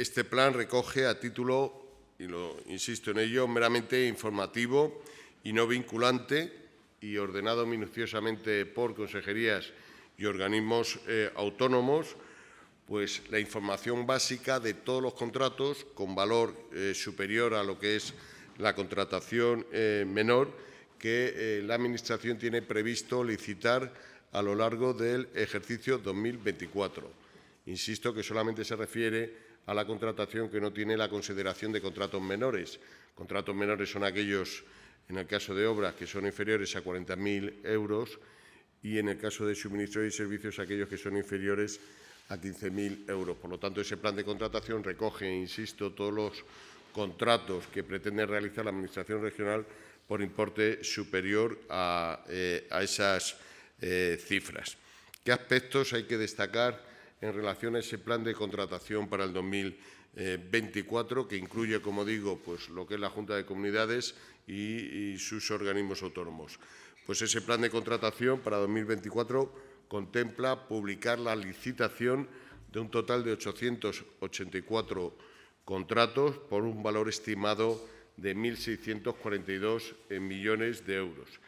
Este plan recoge a título, y lo insisto en ello, meramente informativo y no vinculante y ordenado minuciosamente por consejerías y organismos eh, autónomos, pues la información básica de todos los contratos con valor eh, superior a lo que es la contratación eh, menor que la Administración tiene previsto licitar a lo largo del ejercicio 2024. Insisto que solamente se refiere a la contratación que no tiene la consideración de contratos menores. Contratos menores son aquellos, en el caso de obras, que son inferiores a 40.000 euros y en el caso de suministros y servicios aquellos que son inferiores a 15.000 euros. Por lo tanto, ese plan de contratación recoge, insisto, todos los contratos que pretende realizar la Administración regional por importe superior a, eh, esas eh, cifras. ¿Qué aspectos hay que destacar? en relación a ese plan de contratación para el 2024, que incluye, como digo, pues, lo que es la Junta de Comunidades y, sus organismos autónomos. Pues ese plan de contratación para 2024 contempla publicar la licitación de un total de 884 contratos por un valor estimado de 1.642 millones de euros